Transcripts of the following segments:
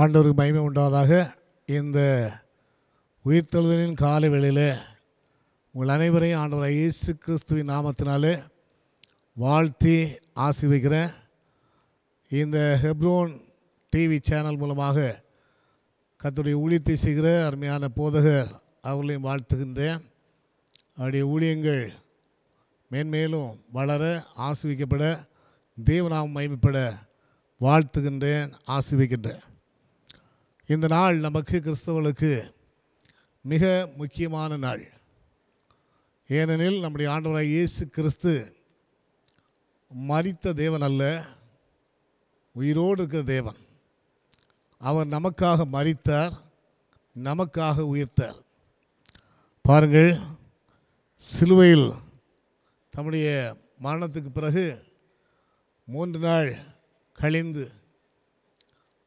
ஆண்டவருக்கு மகிமை உண்டாவதாக இந்த உயிர்த்தெழுதலின் கால வேளையில் உங்கள் அனைவரையும் ஆண்டவர் இயேசு கிறிஸ்துவின் நாமத்தினாலே வாழ்த்தி ஆசி வைக்கிறேன் இந்த ஹெப்ரோன் டிவி சேனல் மூலமாக கத்துடைய ஊழியத்தை செய்கிற அருமையான போதகர் அவர்களையும் வாழ்த்துகின்றேன் அவருடைய ஊழியங்கள் மேன்மேலும் வளர ஆசிவிக்கப்பட தேவநாமம் மயமிப்பட வாழ்த்துகின்றேன் ஆசிவிக்கின்றேன் இந்த நாள் நமக்கு கிறிஸ்தவர்களுக்கு மிக முக்கியமான நாள் ஏனெனில் நம்முடைய ஆண்டவராக இயேசு கிறிஸ்து மறித்த தேவன் அல்ல உயிரோடு இருக்கிற தேவன் அவர் நமக்காக மறித்தார் நமக்காக உயிர்த்தார் பாருங்கள் சிலுவையில் தம்முடைய மரணத்துக்கு பிறகு மூன்று நாள் கழிந்து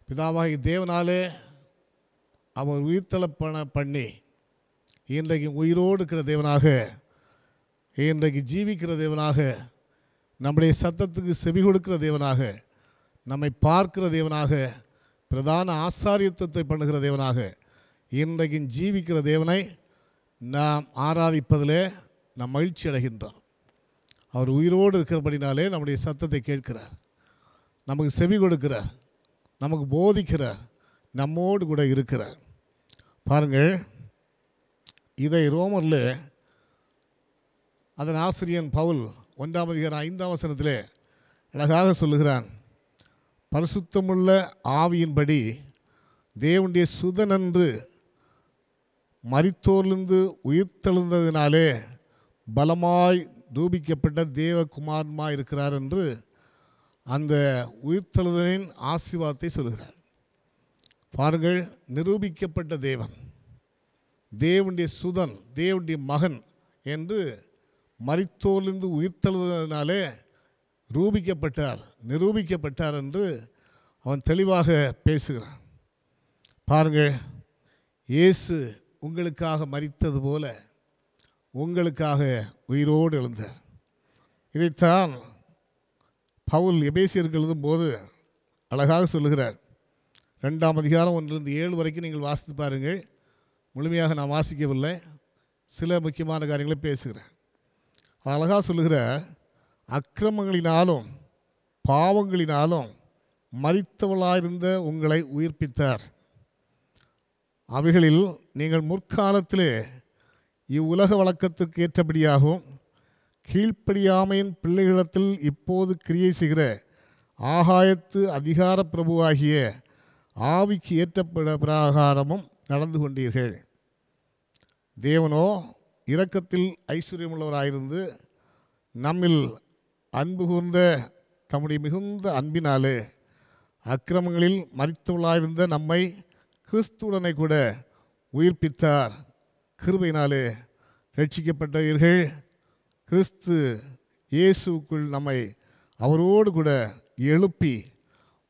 பிதாவாகி தேவனாலே அவர் உயிர்த்தலப்பண பண்ணி இன்றைக்கு உயிரோடு இருக்கிற தேவனாக இன்றைக்கு ஜீவிக்கிற தேவனாக நம்முடைய சத்தத்துக்கு செவி கொடுக்கிற தேவனாக நம்மை பார்க்கிற தேவனாக பிரதான ஆசாரியத்துவத்தை பண்ணுகிற தேவனாக இன்றைக்கு ஜீவிக்கிற தேவனை நாம் ஆராதிப்பதில் நாம் மகிழ்ச்சி அடைகின்றோம் அவர் உயிரோடு இருக்கிறபடினாலே நம்முடைய சத்தத்தை கேட்கிறார் நமக்கு செவி கொடுக்கிறார் நமக்கு போதிக்கிறார் நம்மோடு கூட இருக்கிறார் பாருங்கள் இதை ரோமரில் அதன் ஆசிரியன் பவுல் ஒன்றாம் அதிகாரம் ஐந்தாம் வசனத்தில் அழகாக சொல்லுகிறான் பரிசுத்தமுள்ள ஆவியின்படி தேவனுடைய சுதனன்று மறித்தோர்லிருந்து உயிர்த்தெழுந்ததினாலே பலமாய் தூபிக்கப்பட்ட தேவகுமாரமாக இருக்கிறார் என்று அந்த உயிர்த்தெழுதலின் ஆசீர்வாதத்தை சொல்கிறார் பாருங்கள் நிரூபிக்கப்பட்ட தேவன் தேவனுடைய சுதன் தேவனுடைய மகன் என்று மரித்தோலிருந்து உயிர்த்தெழுதனாலே ரூபிக்கப்பட்டார் நிரூபிக்கப்பட்டார் என்று அவன் தெளிவாக பேசுகிறான் பாருங்கள் இயேசு உங்களுக்காக மறித்தது போல உங்களுக்காக உயிரோடு எழுந்தார் இதைத்தான் பவுல் எபேசியர்கள் எழுதும்போது அழகாக சொல்லுகிறார் ரெண்டாம் அதிகாரம் ஒன்றிலிருந்து ஏழு வரைக்கும் நீங்கள் வாசித்து பாருங்கள் முழுமையாக நான் வாசிக்கவில்லை சில முக்கியமான காரியங்களை பேசுகிறேன் அழகாக சொல்லுகிற அக்கிரமங்களினாலும் பாவங்களினாலும் மறித்தவளாயிருந்த உங்களை உயிர்ப்பித்தார் அவைகளில் நீங்கள் முற்காலத்திலே இவ்வுலக வழக்கத்துக்கு ஏற்றபடியாகவும் கீழ்ப்படியாமையின் பிள்ளைகளிடத்தில் இப்போது கிரியை செய்கிற ஆகாயத்து அதிகார பிரபுவாகிய ஆவிக்கு ஏற்றப்பட பிராகாரமும் நடந்து கொண்டீர்கள் தேவனோ இரக்கத்தில் ஐஸ்வர்யமுள்ளவராயிருந்து நம்மில் அன்பு கூர்ந்த தம்முடைய மிகுந்த அன்பினாலே அக்கிரமங்களில் மறித்தவளாயிருந்த நம்மை கிறிஸ்துடனை கூட உயிர்ப்பித்தார் கிருபையினாலே ரட்சிக்கப்பட்டவீர்கள் கிறிஸ்து இயேசுக்குள் நம்மை அவரோடு கூட எழுப்பி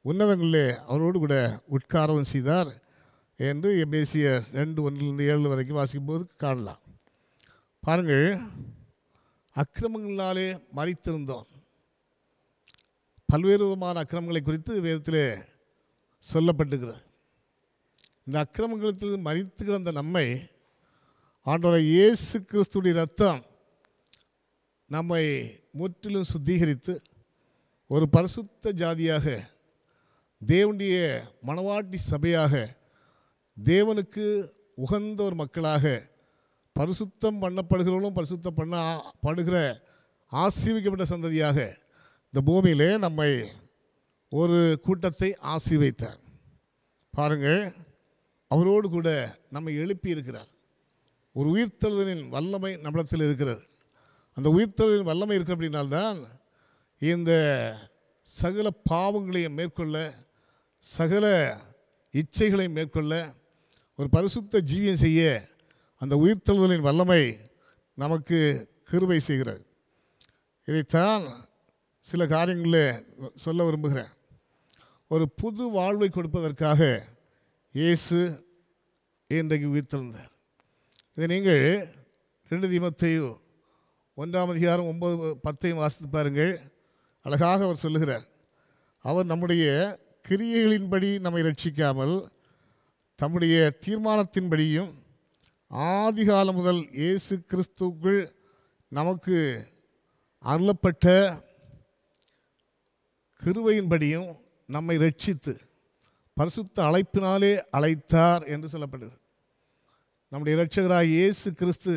உன்னதங்களிலே அவரோடு கூட உட்காரவும் செய்தார் என்று எபேசிய ரெண்டு ஒன்றிலிருந்து ஏழு வரைக்கும் வாசிக்கும்போது காணலாம் பாருங்கள் அக்கிரமங்களாலே மறித்திருந்தோம் பல்வேறு விதமான அக்கிரமங்களை குறித்து வேதத்தில் சொல்லப்பட்டுகிறது இந்த அக்கிரமங்களுக்கு மறித்து கிடந்த நம்மை ஆண்டோட இயேசு கிறிஸ்துடைய ரத்தம் நம்மை முற்றிலும் சுத்திகரித்து ஒரு பரிசுத்த ஜாதியாக தேவனுடைய மனவாட்டி சபையாக தேவனுக்கு உகந்த ஒரு மக்களாக பரிசுத்தம் பண்ணப்படுகிறவர்களும் பரிசுத்தம் பண்ண படுகிற ஆசீர்விக்கப்பட்ட சந்ததியாக இந்த பூமியிலே நம்மை ஒரு கூட்டத்தை ஆசீர்வைத்தார் பாருங்கள் அவரோடு கூட நம்மை எழுப்பி இருக்கிறார் ஒரு உயிர்த்தெழுதலின் வல்லமை நம்மளத்தில் இருக்கிறது அந்த உயிர்த்தெழுதலின் வல்லமை இருக்குது அப்படின்னால்தான் இந்த சகல பாவங்களையும் மேற்கொள்ள சகல இச்சைகளை மேற்கொள்ள ஒரு பரிசுத்த ஜீவியம் செய்ய அந்த உயிர்த்தழுதலின் வல்லமை நமக்கு கிருபை செய்கிறது இதைத்தான் சில காரியங்களில் சொல்ல விரும்புகிறேன் ஒரு புது வாழ்வை கொடுப்பதற்காக இயேசு இன்றைக்கு உயிர்த்தெழுந்தார் இதை நீங்கள் ரெண்டு தீமத்தையும் ஒன்றாம் அதிகாரம் ஒன்பது பத்தையும் வாசித்து பாருங்கள் அழகாக அவர் சொல்லுகிறார் அவர் நம்முடைய கிரியைகளின்படி நம்மை ரட்சிக்காமல் தம்முடைய தீர்மானத்தின்படியும் ஆதிகாலம் முதல் இயேசு கிறிஸ்துக்குள் நமக்கு அருளப்பட்ட கிருவையின்படியும் நம்மை ரட்சித்து பரிசுத்த அழைப்பினாலே அழைத்தார் என்று சொல்லப்பட்டது நம்முடைய இரட்சகராக இயேசு கிறிஸ்து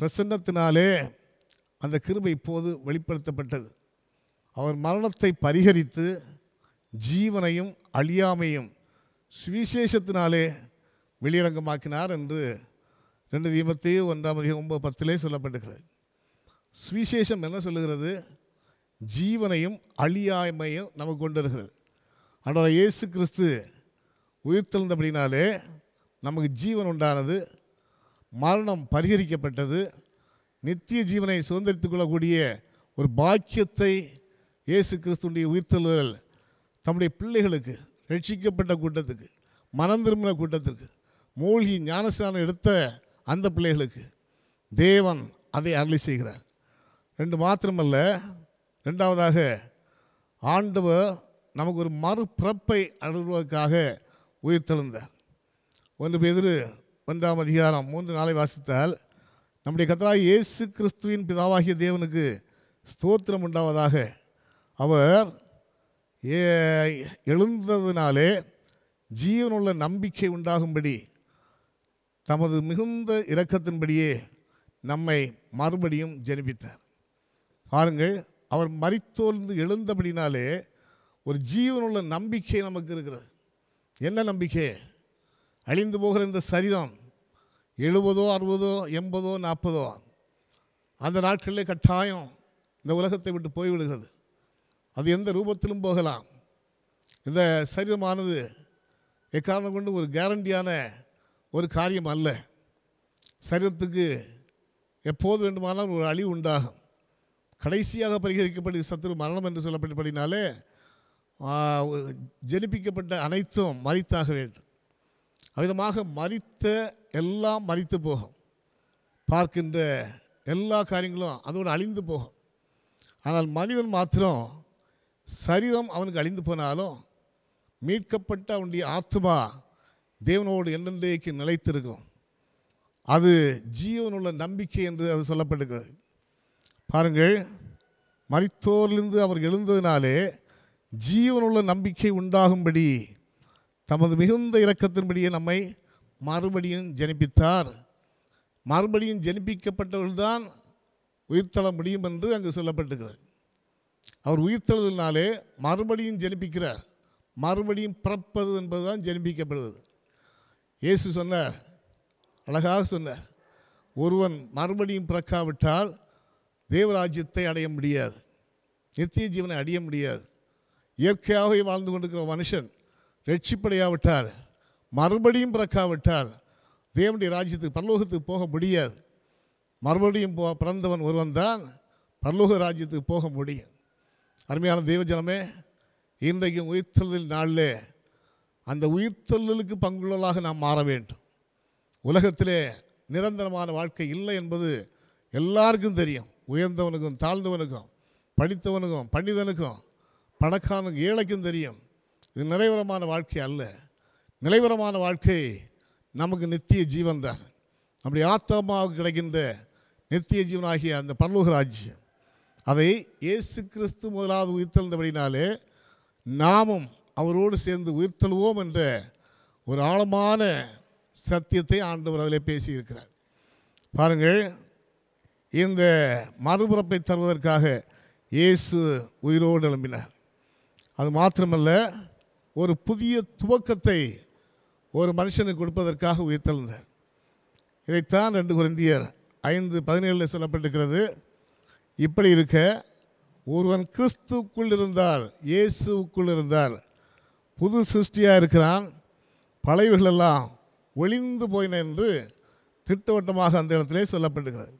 பிரசன்னத்தினாலே அந்த கிருபை இப்போது வெளிப்படுத்தப்பட்டது அவர் மரணத்தை பரிகரித்து ஜீவனையும் அழியாமையும் சுவிசேஷத்தினாலே வெளியரங்கமாக்கினார் என்று ரெண்டு தீபத்தையும் ஒன்றாம் அதிகம் ஒன்பது பத்திலே சொல்லப்பட்டுகிறது சுவிசேஷம் என்ன சொல்லுகிறது ஜீவனையும் அழியாமையும் நமக்கு கொண்டு வருகிறது ஆனால் இயேசு கிறிஸ்து உயிர்த்தெழுந்தபடினாலே நமக்கு ஜீவன் உண்டானது மரணம் பரிகரிக்கப்பட்டது நித்திய ஜீவனை சுதந்திரித்து கொள்ளக்கூடிய ஒரு பாக்கியத்தை இயேசு கிறிஸ்துடைய உயிர்த்தெழுதல் தம்முடைய பிள்ளைகளுக்கு ரட்சிக்கப்பட்ட கூட்டத்துக்கு மனம் திரும்பின கூட்டத்திற்கு மூழ்கி ஞானஸ்தானம் எடுத்த அந்த பிள்ளைகளுக்கு தேவன் அதை அருளி செய்கிறார் ரெண்டு மாத்திரமல்ல ரெண்டாவதாக ஆண்டவர் நமக்கு ஒரு மறுபிறப்பை அருள்வதற்காக உயிர்த்தெழுந்தார் ஒன்று பேர் ஒன்றாம் அதிகாரம் மூன்று நாளை வாசித்தால் நம்முடைய கத்தராக இயேசு கிறிஸ்துவின் பிதாவாகிய தேவனுக்கு ஸ்தோத்திரம் உண்டாவதாக அவர் எழுந்ததினாலே ஜீவனுள்ள நம்பிக்கை உண்டாகும்படி தமது மிகுந்த இரக்கத்தின்படியே நம்மை மறுபடியும் ஜெனிப்பித்தார் பாருங்கள் அவர் மறித்தோர்ந்து எழுந்தபடினாலே ஒரு ஜீவனுள்ள நம்பிக்கை நமக்கு இருக்கிறது என்ன நம்பிக்கை அழிந்து போகிற இந்த சரீரம் எழுபதோ அறுபதோ எண்பதோ நாற்பதோ அந்த நாட்களிலே கட்டாயம் இந்த உலகத்தை விட்டு போய்விடுகிறது அது எந்த ரூபத்திலும் போகலாம் இந்த சரீரமானது எக்காரணம் கொண்டு ஒரு கேரண்டியான ஒரு காரியம் அல்ல சரீரத்துக்கு எப்போது வேண்டுமானால் ஒரு அழிவு உண்டாகும் கடைசியாக பரிகரிக்கப்பட்ட சத்துரு மரணம் என்று சொல்லப்பட்டபடினாலே ஜெனிப்பிக்கப்பட்ட அனைத்தும் மறித்தாக வேண்டும் அவ்விதமாக மறித்த எல்லாம் மறித்து போகும் பார்க்கின்ற எல்லா காரியங்களும் அதோடு அழிந்து போகும் ஆனால் மனிதன் மாத்திரம் சரீரம் அவனுக்கு அழிந்து போனாலும் மீட்கப்பட்ட அவனுடைய ஆத்மா தேவனோடு என்றென்றைக்கு நிலைத்திருக்கும் அது ஜீவனுள்ள நம்பிக்கை என்று அது சொல்லப்பட்டிருக்கிறது பாருங்கள் மரித்தோரிலிருந்து அவர் எழுந்ததினாலே ஜீவனுள்ள நம்பிக்கை உண்டாகும்படி தமது மிகுந்த இரக்கத்தின்படியே நம்மை மறுபடியும் ஜனிப்பித்தார் மறுபடியும் ஜனிப்பிக்கப்பட்டவர்கள்தான் உயிர்த்தள முடியும் என்று அங்கு சொல்லப்பட்டிருக்கிறது அவர் உயிர்த்தெழுதலினாலே மறுபடியும் ஜெனிப்பிக்கிறார் மறுபடியும் பிறப்பது என்பது தான் ஜெனிப்பிக்கப்படுவது இயேசு சொன்னார் அழகாக சொன்னார் ஒருவன் மறுபடியும் பிறக்காவிட்டால் தேவராஜ்யத்தை அடைய முடியாது நித்திய ஜீவனை அடைய முடியாது இயற்கையாகவே வாழ்ந்து கொண்டிருக்கிற மனுஷன் ரட்சிப்படையாவிட்டால் மறுபடியும் பிறக்காவிட்டால் தேவனுடைய ராஜ்யத்துக்கு பல்லோகத்துக்கு போக முடியாது மறுபடியும் போ பிறந்தவன் ஒருவன் தான் பல்லோக ராஜ்யத்துக்கு போக முடியும் அருமையான தெய்வஜனமே இன்றைக்கு உயிர்த்தெழுதல் நாளிலே அந்த உயிர்த்தெழுதலுக்கு பங்குள்ளலாக நாம் மாற வேண்டும் உலகத்திலே நிரந்தரமான வாழ்க்கை இல்லை என்பது எல்லாருக்கும் தெரியும் உயர்ந்தவனுக்கும் தாழ்ந்தவனுக்கும் படித்தவனுக்கும் பண்டிதனுக்கும் பணக்காரனுக்கும் ஏழைக்கும் தெரியும் இது நிலைவரமான வாழ்க்கை அல்ல நிலைவரமான வாழ்க்கை நமக்கு நித்திய ஜீவன் தான் நம்முடைய ஆத்மாவுக்கு கிடைக்கின்ற நித்திய ஜீவனாகிய அந்த பரலோக ராஜ்யம் அதை இயேசு கிறிஸ்து முதலாவது உயிர்த்தெழுந்தபடினாலே நாமும் அவரோடு சேர்ந்து உயிர்த்தெழுவோம் என்ற ஒரு ஆழமான சத்தியத்தை ஆண்டவர் அதில் பேசியிருக்கிறார் பாருங்கள் இந்த மறுபிறப்பை தருவதற்காக இயேசு உயிரோடு எழும்பினார் அது மாத்திரமல்ல ஒரு புதிய துவக்கத்தை ஒரு மனுஷனுக்கு கொடுப்பதற்காக உயிர்த்தெழுந்தார் இதைத்தான் ரெண்டு குறைந்தியர் ஐந்து பதினேழில் சொல்லப்பட்டிருக்கிறது இப்படி இருக்க ஒருவன் கிறிஸ்துக்குள் இருந்தால் இயேசுக்குள் இருந்தால் புது சிருஷ்டியாக இருக்கிறான் பழைவுகளெல்லாம் ஒளிந்து போயின என்று திட்டவட்டமாக அந்த இடத்திலே சொல்லப்பட்டுகிறது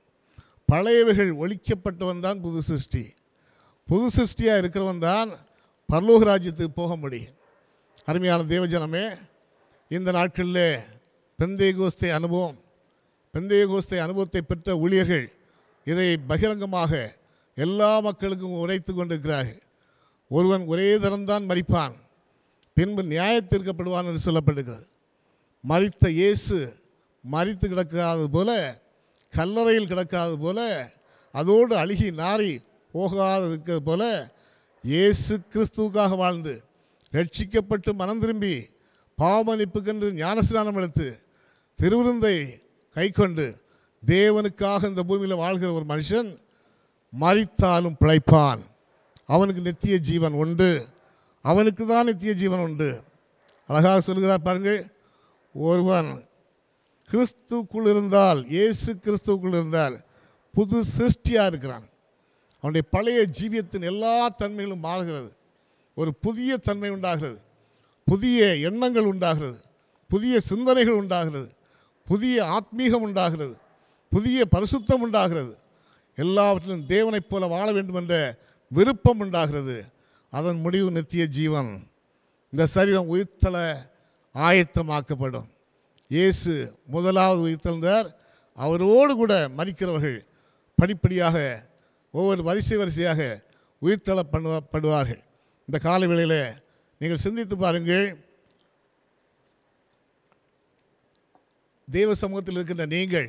பழையவைகள் ஒழிக்கப்பட்டவன் தான் புது சிருஷ்டி புது சிருஷ்டியாக இருக்கிறவன் தான் பரலோக ராஜ்யத்துக்கு போக முடியும் அருமையான தேவஜனமே இந்த நாட்களில் பெந்தய கோஸ்தை அனுபவம் பெந்தய கோஸ்தை அனுபவத்தை பெற்ற ஊழியர்கள் இதை பகிரங்கமாக எல்லா மக்களுக்கும் உரைத்து கொண்டிருக்கிறார்கள் ஒருவன் ஒரே தரம்தான் மறிப்பான் பின்பு நியாயத்திற்கப்படுவான் என்று சொல்லப்படுகிறது மறித்த இயேசு மறித்து கிடக்காதது போல கல்லறையில் கிடக்காதது போல அதோடு அழுகி நாரி போகாது இருக்கிறது போல இயேசு கிறிஸ்துவுக்காக வாழ்ந்து ரட்சிக்கப்பட்டு மனம் திரும்பி பாவமன்னிப்புக்கென்று ஞானஸ்நானம் எடுத்து திருவிருந்தை கைக்கொண்டு தேவனுக்காக இந்த பூமியில் வாழ்கிற ஒரு மனுஷன் மறித்தாலும் பிழைப்பான் அவனுக்கு நித்திய ஜீவன் உண்டு அவனுக்கு தான் நித்திய ஜீவன் உண்டு அழகாக சொல்கிறார் பாருங்கள் ஒருவன் கிறிஸ்துக்குள் இருந்தால் இயேசு கிறிஸ்துக்குள் இருந்தால் புது சிருஷ்டியாக இருக்கிறான் அவனுடைய பழைய ஜீவியத்தின் எல்லா தன்மைகளும் மாறுகிறது ஒரு புதிய தன்மை உண்டாகிறது புதிய எண்ணங்கள் உண்டாகிறது புதிய சிந்தனைகள் உண்டாகிறது புதிய ஆத்மீகம் உண்டாகிறது புதிய பரிசுத்தம் உண்டாகிறது எல்லாவற்றிலும் தேவனைப் போல வாழ வேண்டும் என்ற விருப்பம் உண்டாகிறது அதன் முடிவு நித்திய ஜீவன் இந்த சரீரம் உயிர்த்தல ஆயத்தமாக்கப்படும் இயேசு முதலாவது உயிர்த்தெழுந்தார் அவரோடு கூட மறிக்கிறவர்கள் படிப்படியாக ஒவ்வொரு வரிசை வரிசையாக உயிர்த்தள பண்ணுவார்கள் இந்த கால வேளையில் நீங்கள் சிந்தித்து பாருங்கள் தெய்வ சமூகத்தில் இருக்கின்ற நீங்கள்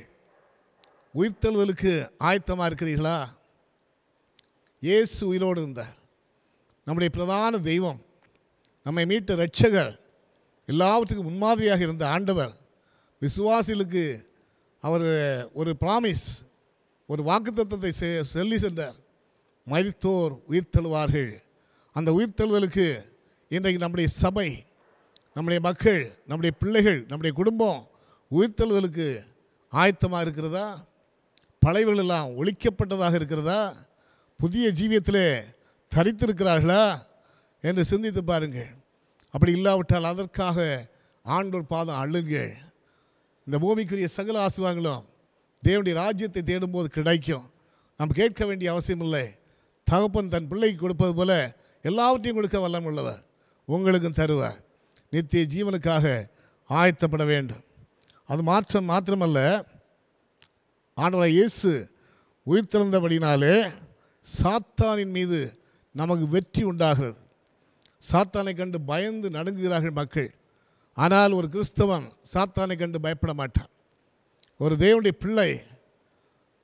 உயிர்த்தெழுதலுக்கு ஆயத்தமாக இருக்கிறீர்களா இயேசு உயிரோடு இருந்தார் நம்முடைய பிரதான தெய்வம் நம்மை மீட்ட ரட்சகர் எல்லாவற்றுக்கும் முன்மாதிரியாக இருந்த ஆண்டவர் விசுவாசிகளுக்கு அவர் ஒரு ப்ராமிஸ் ஒரு வாக்குத்தத்தை சொல்லி சென்றார் மறித்தோர் உயிர்த்தெழுவார்கள் அந்த உயிர்த்தெழுதலுக்கு இன்றைக்கு நம்முடைய சபை நம்முடைய மக்கள் நம்முடைய பிள்ளைகள் நம்முடைய குடும்பம் உயிர்த்தெழுதலுக்கு ஆயத்தமாக இருக்கிறதா எல்லாம் ஒழிக்கப்பட்டதாக இருக்கிறதா புதிய ஜீவியத்தில் தரித்திருக்கிறார்களா என்று சிந்தித்து பாருங்கள் அப்படி இல்லாவிட்டால் அதற்காக ஆண்டோர் பாதம் அழுங்கள் இந்த பூமிக்குரிய சகல ஆசீர்வாதங்களும் தேவனுடைய ராஜ்யத்தை தேடும்போது கிடைக்கும் நம்ம கேட்க வேண்டிய அவசியம் இல்லை தகப்பன் தன் பிள்ளைக்கு கொடுப்பது போல எல்லாவற்றையும் கொடுக்க வல்லம் உள்ளவர் உங்களுக்கும் தருவார் நித்திய ஜீவனுக்காக ஆயத்தப்பட வேண்டும் அது மாற்றம் மாத்திரமல்ல ஆண்டவராக இயேசு திறந்தபடினாலே சாத்தானின் மீது நமக்கு வெற்றி உண்டாகிறது சாத்தானை கண்டு பயந்து நடுங்குகிறார்கள் மக்கள் ஆனால் ஒரு கிறிஸ்தவன் சாத்தானை கண்டு பயப்பட மாட்டான் ஒரு தேவனுடைய பிள்ளை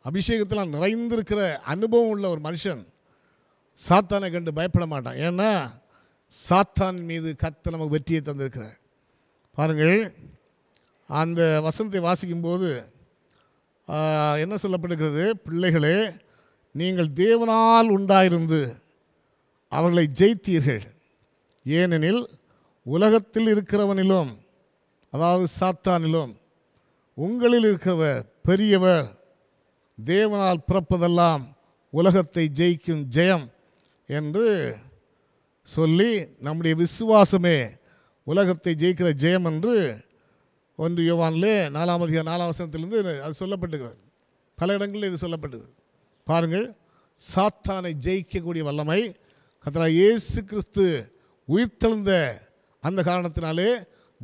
அபிஷேகத்தில் நிறைந்திருக்கிற அனுபவம் உள்ள ஒரு மனுஷன் சாத்தானை கண்டு பயப்பட மாட்டான் ஏன்னா சாத்தான் மீது கத்த நமக்கு வெற்றியை தந்திருக்கிறார் பாருங்கள் அந்த வசனத்தை வாசிக்கும்போது என்ன சொல்லப்படுகிறது பிள்ளைகளே நீங்கள் தேவனால் உண்டாயிருந்து அவர்களை ஜெயித்தீர்கள் ஏனெனில் உலகத்தில் இருக்கிறவனிலும் அதாவது சாத்தானிலும் உங்களில் இருக்கிறவர் பெரியவர் தேவனால் பிறப்பதெல்லாம் உலகத்தை ஜெயிக்கும் ஜெயம் என்று சொல்லி நம்முடைய விசுவாசமே உலகத்தை ஜெயிக்கிற ஜெயம் என்று ஒன்று யோவான்லே நாலாம் அதிகம் நாலாம் வசனத்திலிருந்து அது சொல்லப்பட்டுகிறது பல இடங்களில் இது சொல்லப்பட்டுகிறது பாருங்கள் சாத்தானை ஜெயிக்கக்கூடிய வல்லமை கத்தனா இயேசு கிறிஸ்து உயிர்த்தெழுந்த அந்த காரணத்தினாலே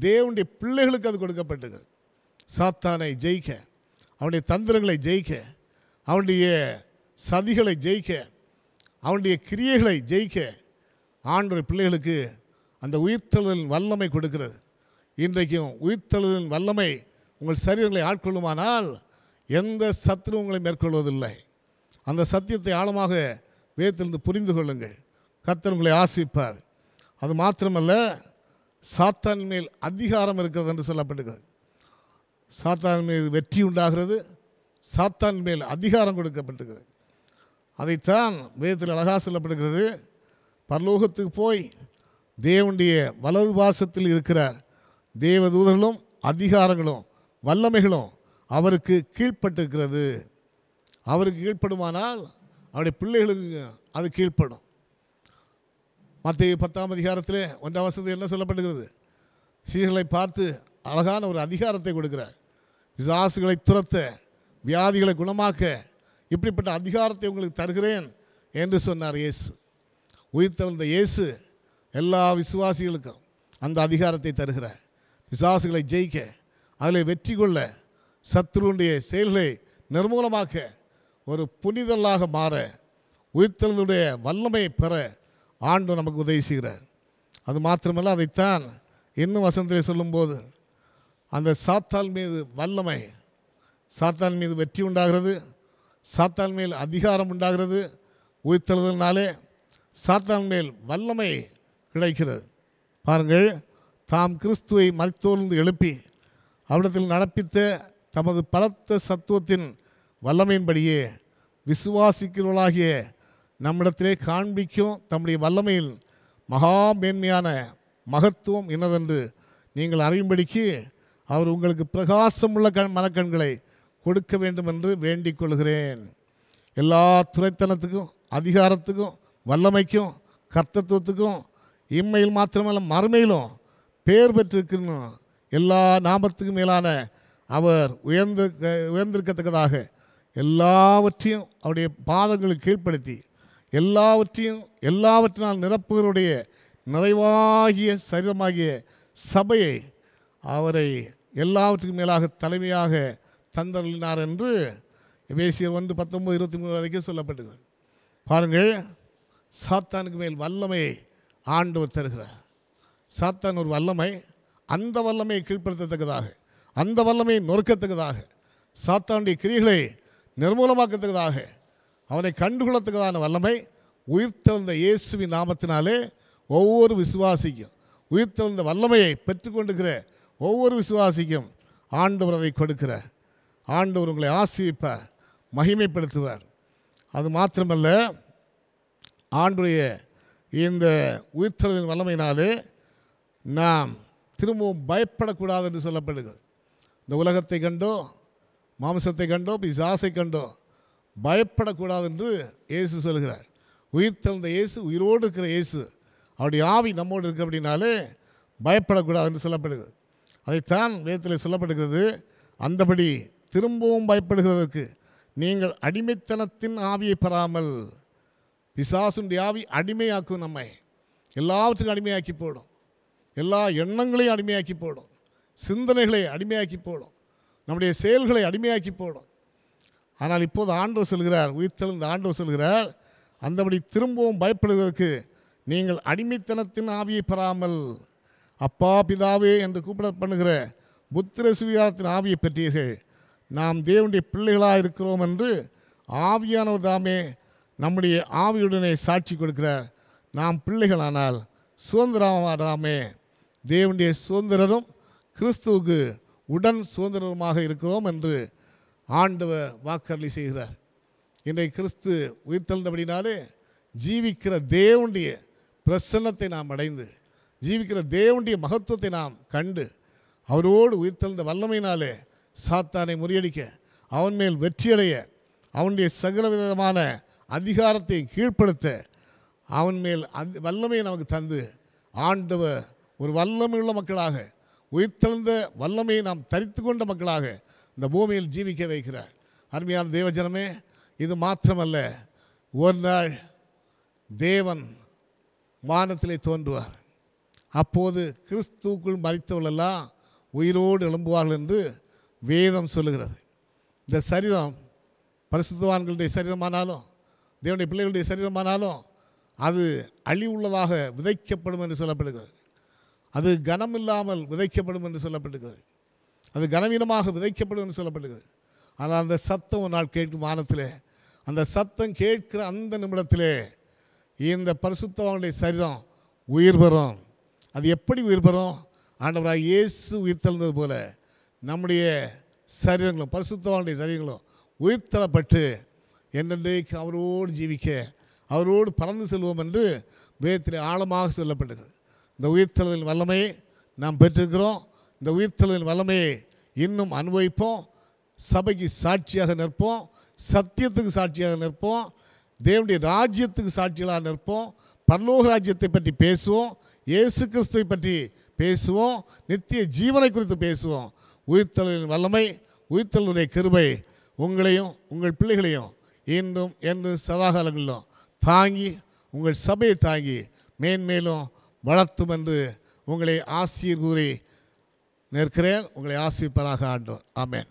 தேவனுடைய பிள்ளைகளுக்கு அது கொடுக்கப்பட்டது சாத்தானை ஜெயிக்க அவனுடைய தந்திரங்களை ஜெயிக்க அவனுடைய சதிகளை ஜெயிக்க அவனுடைய கிரியைகளை ஜெயிக்க ஆண்டு பிள்ளைகளுக்கு அந்த உயிர்த்தெழுதலின் வல்லமை கொடுக்கிறது இன்றைக்கும் உயிர்த்தெழுதலின் வல்லமை உங்கள் சரீரங்களை ஆட்கொள்ளுமானால் எந்த சத்ரு உங்களை மேற்கொள்வதில்லை அந்த சத்தியத்தை ஆழமாக வேத்திலிருந்து புரிந்து கொள்ளுங்கள் கத்தர் உங்களை ஆசிப்பார் அது மாத்திரமல்ல சாத்தான் மேல் அதிகாரம் இருக்கிறது என்று சொல்லப்பட்டுகிறது சாத்தான் மீது வெற்றி உண்டாகிறது சாத்தான் மேல் அதிகாரம் கொடுக்கப்பட்டிருக்கிறது அதைத்தான் வேதத்தில் அழகாக சொல்லப்படுகிறது பரலோகத்துக்கு போய் தேவனுடைய வலது பாசத்தில் இருக்கிறார் தேவதூதர்களும் அதிகாரங்களும் வல்லமைகளும் அவருக்கு கீழ்ப்பட்டிருக்கிறது அவருக்கு கீழ்ப்படுமானால் அவருடைய பிள்ளைகளுக்கு அது கீழ்ப்படும் மற்ற பத்தாம் அதிகாரத்தில் ஒன்றாம் வசதி என்ன சொல்லப்படுகிறது சீர்களை பார்த்து அழகான ஒரு அதிகாரத்தை கொடுக்குற விசாசுகளை துரத்த வியாதிகளை குணமாக்க இப்படிப்பட்ட அதிகாரத்தை உங்களுக்கு தருகிறேன் என்று சொன்னார் இயேசு உயிர் இயேசு எல்லா விசுவாசிகளுக்கும் அந்த அதிகாரத்தை தருகிறார் விசாசுகளை ஜெயிக்க அதில் வெற்றி கொள்ள சத்ருடைய செயல்களை நிர்மூலமாக்க ஒரு புனிதலாக மாற உயிர்த்தலுடைய வல்லமையை பெற ஆண்டு நமக்கு உதவி செய்கிறார் அது மாத்திரமல்ல அதைத்தான் இன்னும் வசந்தத்தில் சொல்லும்போது அந்த சாத்தால் மீது வல்லமை சாத்தான் மீது வெற்றி உண்டாகிறது சாத்தால் மேல் அதிகாரம் உண்டாகிறது உயிர்த்தெழுதல்னாலே சாத்தான் மேல் வல்லமை கிடைக்கிறது பாருங்கள் தாம் கிறிஸ்துவை மறைத்தோர்ந்து எழுப்பி அவரிடத்தில் நடப்பித்த தமது பலத்த சத்துவத்தின் வல்லமையின்படியே விசுவாசிக்கிறவர்களாகிய நம்மிடத்திலே காண்பிக்கும் தம்முடைய வல்லமையில் மகா மேன்மையான மகத்துவம் என்னதென்று நீங்கள் அறியும்படிக்கு அவர் உங்களுக்கு பிரகாசமுள்ள கண் மனக்கண்களை கொடுக்க வேண்டும் என்று வேண்டிக் கொள்கிறேன் எல்லா துறைத்தனத்துக்கும் அதிகாரத்துக்கும் வல்லமைக்கும் கர்த்தத்துவத்துக்கும் இம்மையில் மாத்திரமல்ல மறுமையிலும் பேர் பெற்றிருக்கணும் எல்லா நாமத்துக்கும் மேலான அவர் உயர்ந்து உயர்ந்திருக்கத்தக்கதாக எல்லாவற்றையும் அவருடைய பாதங்களை கீழ்ப்படுத்தி எல்லாவற்றையும் எல்லாவற்றினால் நிரப்புகளுடைய நிறைவாகிய சரீரமாகிய சபையை அவரை எல்லாவற்றுக்கும் மேலாக தலைமையாக தந்தினார் என்று பேசிய ஒன்று பத்தொம்பது இருபத்தி மூணு வரைக்கும் சொல்லப்பட்டிருக்கு பாருங்கள் சாத்தானுக்கு மேல் வல்லமையை ஆண்டவர் தருகிறார் சாத்தான் ஒரு வல்லமை அந்த வல்லமையை கீழ்ப்படுத்தத்தக்கதாக அந்த வல்லமையை நொறுக்கத்தக்கதாக சாத்தானுடைய கிரிகளை நிர்மூலமாக்கத்தக்கதாக அவனை கண்டுகொள்ளத்தக்கதான வல்லமை உயிர்த்தெழுந்த இயேசுவின் நாமத்தினாலே ஒவ்வொரு விசுவாசிக்கும் உயிர்த்தெழுந்த வல்லமையை பெற்றுக்கொண்டுகிற ஒவ்வொரு விசுவாசிக்கும் ஆண்டவர் அதை கொடுக்கிற ஆண்டவர் உங்களை ஆசிரிப்பார் மகிமைப்படுத்துவார் அது மாத்திரமல்ல ஆண்டுடைய இந்த உயிர்த்தலின் வல்லமையினாலே நாம் திரும்பவும் பயப்படக்கூடாது என்று சொல்லப்படுகிறது இந்த உலகத்தை கண்டோ மாம்சத்தை கண்டோ பிசாசை கண்டோ பயப்படக்கூடாது என்று இயேசு சொல்கிறார் உயிர் தந்த இயேசு உயிரோடு இருக்கிற இயேசு அவருடைய ஆவி நம்மோடு இருக்க அப்படின்னாலே பயப்படக்கூடாது என்று சொல்லப்படுகிறது அதைத்தான் வேதத்தில் சொல்லப்படுகிறது அந்தபடி திரும்பவும் பயப்படுகிறதற்கு நீங்கள் அடிமைத்தனத்தின் ஆவியை பெறாமல் பிசாசுடைய ஆவி அடிமையாக்கும் நம்மை எல்லாவற்றுக்கும் அடிமையாக்கி போடும் எல்லா எண்ணங்களையும் அடிமையாக்கி போடும் சிந்தனைகளை அடிமையாக்கி போடும் நம்முடைய செயல்களை அடிமையாக்கி போடும் ஆனால் இப்போது ஆண்டவர் உயிர் உயிர்த்தெழுந்த ஆண்டவர் சொல்கிறார் அந்தபடி திரும்பவும் பயப்படுவதற்கு நீங்கள் அடிமைத்தனத்தின் ஆவியை பெறாமல் அப்பா பிதாவே என்று கூப்பிட பண்ணுகிற புத்திர சுவிகாரத்தின் ஆவியை பெற்றீர்கள் நாம் தேவனுடைய பிள்ளைகளாக இருக்கிறோம் என்று ஆவியானவர் தாமே நம்முடைய ஆவியுடனே சாட்சி கொடுக்கிறார் நாம் பிள்ளைகளானால் சுதந்திரமாகாமே தேவனுடைய சுதந்திரரும் கிறிஸ்துவுக்கு உடன் சுதந்திரமாக இருக்கிறோம் என்று ஆண்டவர் வாக்கரளி செய்கிறார் இன்றைக்கு கிறிஸ்து உயிர்த்தெழுந்தபடினாலே ஜீவிக்கிற தேவனுடைய பிரசன்னத்தை நாம் அடைந்து ஜீவிக்கிற தேவனுடைய மகத்துவத்தை நாம் கண்டு அவரோடு உயிர்த்தெழுந்த வல்லமையினாலே சாத்தானை முறியடிக்க அவன் மேல் வெற்றியடைய அவனுடைய சகல விதமான அதிகாரத்தை கீழ்ப்படுத்த அவன் மேல் அந் வல்லமையை நமக்கு தந்து ஆண்டவர் ஒரு வல்லமையுள்ள மக்களாக உயிர்த்தெழுந்த வல்லமையை நாம் தரித்து கொண்ட மக்களாக இந்த பூமியில் ஜீவிக்க வைக்கிறார் அருமையான தேவஜனமே இது மாத்திரமல்ல ஒரு நாள் தேவன் வானத்திலே தோன்றுவார் அப்போது கிறிஸ்துக்குள் மறித்தவர்களெல்லாம் உயிரோடு எழும்புவார்கள் என்று வேதம் சொல்லுகிறது இந்த சரீரம் பரிசுத்தவான்களுடைய சரீரமானாலும் தேவனுடைய பிள்ளைகளுடைய சரீரமானாலும் அது அழிவுள்ளதாக விதைக்கப்படும் என்று சொல்லப்படுகிறது அது கனம் இல்லாமல் விதைக்கப்படும் என்று சொல்லப்பட்டுகிறது அது கனவீனமாக விதைக்கப்படும் என்று சொல்லப்பட்டுகிறது ஆனால் அந்த சத்தம் ஒரு நாள் கேட்கும் வானத்தில் அந்த சத்தம் கேட்கிற அந்த நிமிடத்திலே இந்த பரிசுத்தவனுடைய சரீரம் உயிர் பெறும் அது எப்படி உயிர் பெறும் ஆண்டவராக இயேசு உயிர்த்தெழுந்தது போல நம்முடைய சரீரங்களும் பரிசுத்தவனுடைய சரீரங்களும் உயிர்த்தளப்பட்டு என்றென்றைக்கு அவரோடு ஜீவிக்க அவரோடு பறந்து செல்வோம் என்று வேதத்தில் ஆழமாக சொல்லப்பட்டுகிறது இந்த உயிர்த்தலின் வல்லமையை நாம் பெற்றிருக்கிறோம் இந்த உயிர்த்தலின் வல்லமையை இன்னும் அனுபவிப்போம் சபைக்கு சாட்சியாக நிற்போம் சத்தியத்துக்கு சாட்சியாக நிற்போம் தேவனுடைய ராஜ்யத்துக்கு சாட்சிகளாக நிற்போம் பரலோக ராஜ்யத்தை பற்றி பேசுவோம் இயேசு கிறிஸ்துவை பற்றி பேசுவோம் நித்திய ஜீவனை குறித்து பேசுவோம் உயிர்த்தலின் வல்லமை உயிர்த்தலுடைய கிருபை உங்களையும் உங்கள் பிள்ளைகளையும் இன்றும் என்றும் சதாகாலங்களிலும் தாங்கி உங்கள் சபையை தாங்கி மேன்மேலும் வளர்த்தும் என்று உங்களை கூறி நிற்கிறேன் உங்களை ஆசிரிப்பதாக ஆண்டோர் ஆமேன்